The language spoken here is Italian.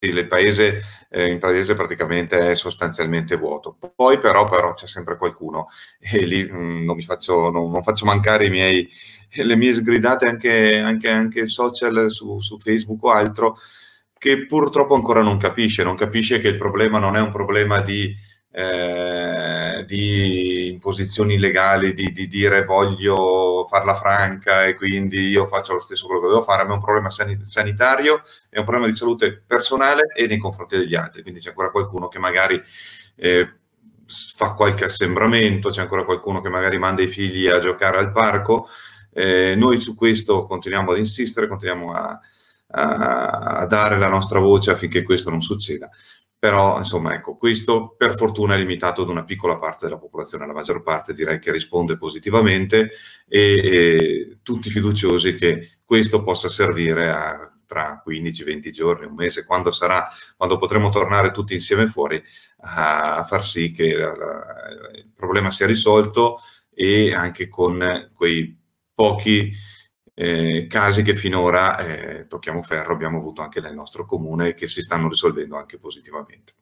il paese, eh, il paese praticamente è sostanzialmente vuoto. Poi però, però c'è sempre qualcuno e lì mh, mm, non, faccio, non, non, faccio mancare miei, le mie sgridate anche, anche, anche social su, su Facebook o altro che purtroppo ancora non capisce, non capisce che il problema non è un problema di... Eh, di imposizioni legali, di, di, dire voglio farla franca e quindi io faccio lo stesso quello che devo fare, ma è un problema sanitario, è un problema di salute personale e nei confronti degli altri. Quindi c'è ancora qualcuno che magari eh, fa qualche assembramento, c'è ancora qualcuno che magari manda i figli a giocare al parco. Eh, noi su questo continuiamo ad insistere, continuiamo a, a, a dare la nostra voce affinché questo non succeda però insomma ecco, questo per fortuna è limitato ad una piccola parte della popolazione, la maggior parte direi che risponde positivamente e, e tutti fiduciosi che questo possa servire a, tra 15-20 giorni, un mese, quando sarà, quando potremo tornare tutti insieme fuori a, a far sì che la, il problema sia risolto e anche con quei pochi eh, casi che finora, eh, tocchiamo ferro, abbiamo avuto anche nel nostro comune e che si stanno risolvendo anche positivamente.